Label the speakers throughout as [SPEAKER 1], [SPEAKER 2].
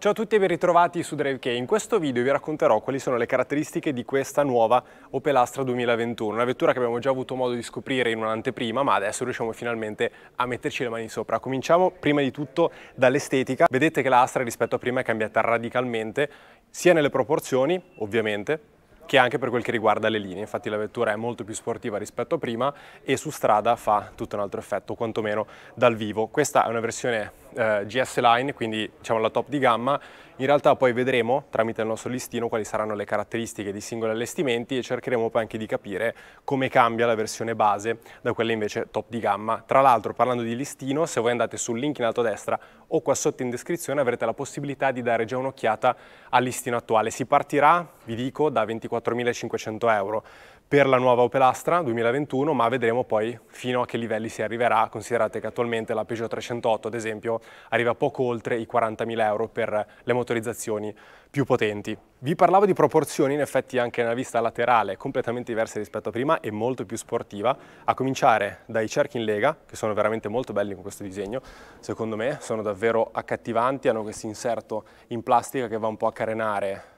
[SPEAKER 1] Ciao a tutti e ben ritrovati su DriveK. In questo video vi racconterò quali sono le caratteristiche di questa nuova Opel Astra 2021, una vettura che abbiamo già avuto modo di scoprire in un'anteprima, ma adesso riusciamo finalmente a metterci le mani sopra. Cominciamo prima di tutto dall'estetica. Vedete che la Astra rispetto a prima è cambiata radicalmente, sia nelle proporzioni, ovviamente, che anche per quel che riguarda le linee. Infatti la vettura è molto più sportiva rispetto a prima e su strada fa tutto un altro effetto, quantomeno dal vivo. Questa è una versione eh, GS Line, quindi diciamo la top di gamma, in realtà poi vedremo tramite il nostro listino quali saranno le caratteristiche dei singoli allestimenti e cercheremo poi anche di capire come cambia la versione base da quella invece top di gamma. Tra l'altro parlando di listino, se voi andate sul link in alto a destra o qua sotto in descrizione avrete la possibilità di dare già un'occhiata al listino attuale. Si partirà, vi dico, da 24.500 euro per la nuova Opel Astra 2021, ma vedremo poi fino a che livelli si arriverà. Considerate che attualmente la Peugeot 308, ad esempio, arriva poco oltre i 40.000 euro per le motorizzazioni più potenti. Vi parlavo di proporzioni, in effetti anche nella vista laterale, completamente diversa rispetto a prima e molto più sportiva, a cominciare dai cerchi in lega, che sono veramente molto belli con questo disegno, secondo me sono davvero accattivanti, hanno questo inserto in plastica che va un po' a carenare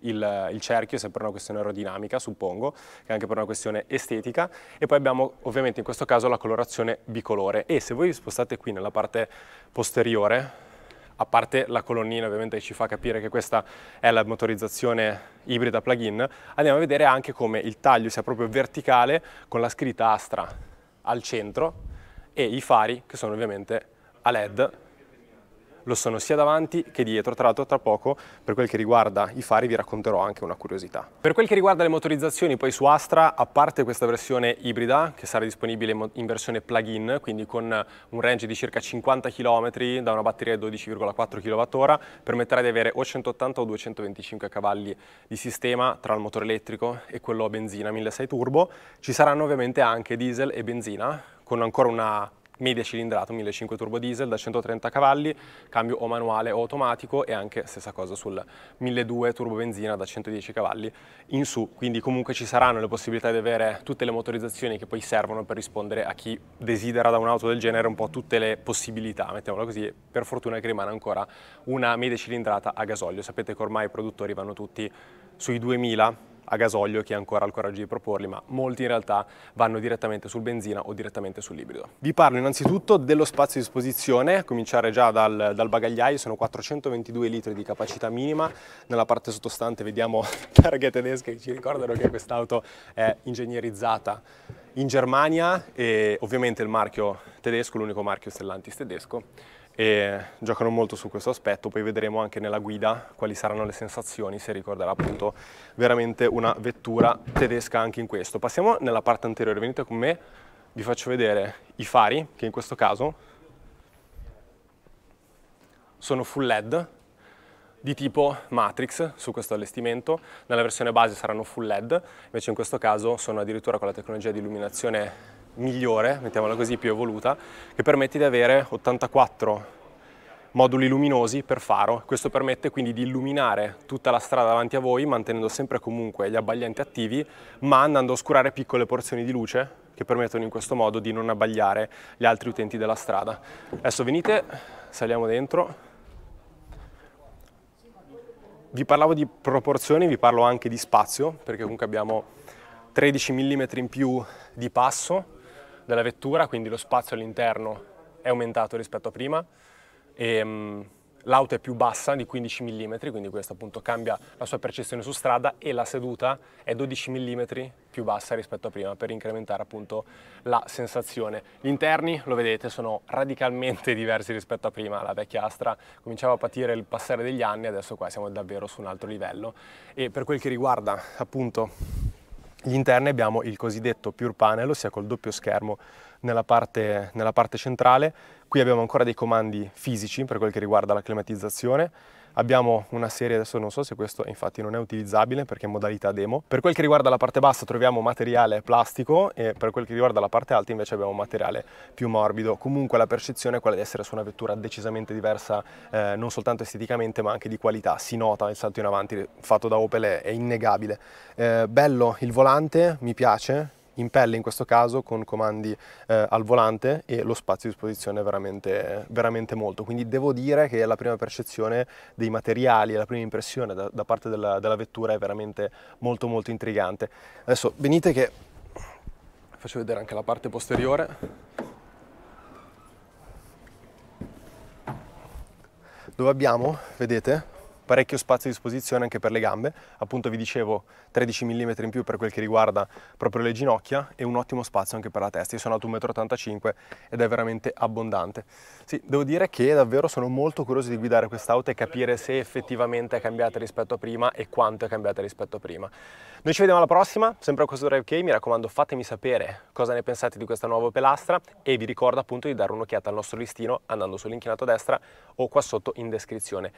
[SPEAKER 1] il, il cerchio, sempre per una questione aerodinamica, suppongo, che anche per una questione estetica, e poi abbiamo ovviamente in questo caso la colorazione bicolore. E se voi vi spostate qui nella parte posteriore, a parte la colonnina ovviamente ci fa capire che questa è la motorizzazione ibrida plug-in, andiamo a vedere anche come il taglio sia proprio verticale con la scritta Astra al centro e i fari che sono ovviamente a LED lo sono sia davanti che dietro, tra l'altro tra poco per quel che riguarda i fari vi racconterò anche una curiosità. Per quel che riguarda le motorizzazioni poi su Astra, a parte questa versione ibrida che sarà disponibile in versione plug-in, quindi con un range di circa 50 km da una batteria di 12,4 kWh, permetterà di avere o 180 o 225 cavalli di sistema tra il motore elettrico e quello a benzina 1.6 turbo. Ci saranno ovviamente anche diesel e benzina, con ancora una media cilindrata, 1.500 turbo diesel da 130 cavalli, cambio o manuale o automatico e anche stessa cosa sul 1.200 turbo benzina da 110 cavalli in su, quindi comunque ci saranno le possibilità di avere tutte le motorizzazioni che poi servono per rispondere a chi desidera da un'auto del genere un po' tutte le possibilità, mettiamola così, per fortuna che rimane ancora una media cilindrata a gasolio, sapete che ormai i produttori vanno tutti sui 2000 a gasolio ha ancora il coraggio di proporli, ma molti in realtà vanno direttamente sul benzina o direttamente sull'ibrido. Vi parlo innanzitutto dello spazio a disposizione, a cominciare già dal, dal bagagliaio, sono 422 litri di capacità minima, nella parte sottostante vediamo targhe tedesche che ci ricordano che quest'auto è ingegnerizzata in Germania e ovviamente il marchio tedesco, l'unico marchio Stellantis tedesco e giocano molto su questo aspetto, poi vedremo anche nella guida quali saranno le sensazioni, se ricorderà appunto veramente una vettura tedesca anche in questo. Passiamo nella parte anteriore, venite con me, vi faccio vedere i fari, che in questo caso sono full LED di tipo Matrix su questo allestimento, nella versione base saranno full LED, invece in questo caso sono addirittura con la tecnologia di illuminazione migliore, mettiamola così, più evoluta, che permette di avere 84 moduli luminosi per faro. Questo permette quindi di illuminare tutta la strada davanti a voi, mantenendo sempre comunque gli abbaglianti attivi, ma andando a oscurare piccole porzioni di luce che permettono in questo modo di non abbagliare gli altri utenti della strada. Adesso venite, saliamo dentro. Vi parlavo di proporzioni, vi parlo anche di spazio, perché comunque abbiamo 13 mm in più di passo, della vettura, quindi lo spazio all'interno è aumentato rispetto a prima. E, mh, mm, l'auto è più bassa di 15 mm, quindi questo appunto cambia la sua percezione su strada e la seduta è 12 mm più bassa rispetto a prima per incrementare appunto la sensazione. Gli interni, lo vedete, sono radicalmente diversi rispetto a prima, la vecchia Astra cominciava a patire il passare degli anni, adesso qua siamo davvero su un altro livello e per quel che riguarda appunto gli interni abbiamo il cosiddetto pure panel, ossia col doppio schermo nella parte, nella parte centrale. Qui abbiamo ancora dei comandi fisici per quel che riguarda la climatizzazione Abbiamo una serie, adesso non so se questo infatti non è utilizzabile perché è in modalità demo. Per quel che riguarda la parte bassa troviamo materiale plastico e per quel che riguarda la parte alta invece abbiamo materiale più morbido. Comunque la percezione è quella di essere su una vettura decisamente diversa, eh, non soltanto esteticamente ma anche di qualità. Si nota il salto in avanti fatto da Opel è, innegabile. Eh, bello il volante, mi piace, in pelle in questo caso con comandi eh, al volante e lo spazio di esposizione è veramente, veramente molto. Quindi devo dire che la prima percezione dei materiali, la prima impressione da, da parte della, della vettura è veramente molto molto intrigante. Adesso venite che faccio vedere anche la parte posteriore. dove abbiamo, vedete, parecchio spazio a disposizione anche per le gambe, appunto vi dicevo 13 mm in più per quel che riguarda proprio le ginocchia e un ottimo spazio anche per la testa, io sono alto 1,85 m ed è veramente abbondante. Sì, devo dire che davvero sono molto curioso di guidare quest'auto e capire se effettivamente è cambiata rispetto a prima e quanto è cambiata rispetto a prima. Noi ci vediamo alla prossima, sempre a questo Drive K, mi raccomando fatemi sapere cosa ne pensate di questa nuova Pelastra e vi ricordo appunto di dare un'occhiata al nostro listino andando sull'inchinato a destra o qua sotto in descrizione.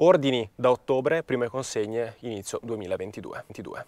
[SPEAKER 1] Ordini da ottobre, prime consegne inizio 2022.